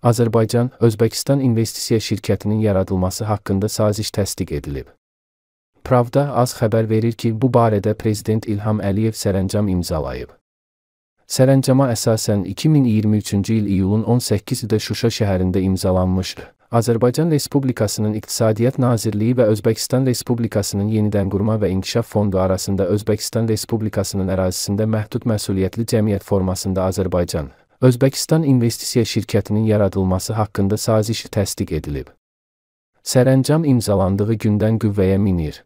Azərbaycan Özbəkistan investisiya şirkətinin yaradılması haqqında saziş təsdiq edilib. Pravda az xəbər verir ki, bu barədə prezident İlham Əliyev sərəncam imzalayıb. Sərəncama əsasən 2023-cü il iyulun 18-də Şuşa şəhərində imzalanmışdı. Azərbaycan Respublikasının İqtisadiyyat Nazirliyi və Özbəkistan Respublikasının Yenidənqurma və İnkişaf Fondu arasında Özbəkistan Respublikasının ərazisində məhdud məsuliyyətli cəmiyyət formasında Azərbaycan Özbəkistan İnvestisiya Şirkətinin yaradılması haqqında saziş təsdiq edilib. Sərəncam imzalandığı gündən qüvvəyə minir.